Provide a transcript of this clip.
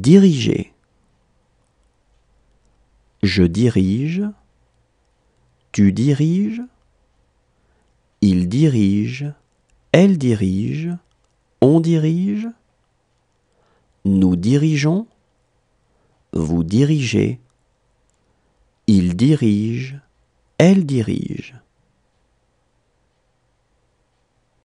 diriger. Je dirige. Tu diriges. Il dirige. Elle dirige. On dirige. Nous dirigeons. Vous dirigez. Il dirige. Elle dirige.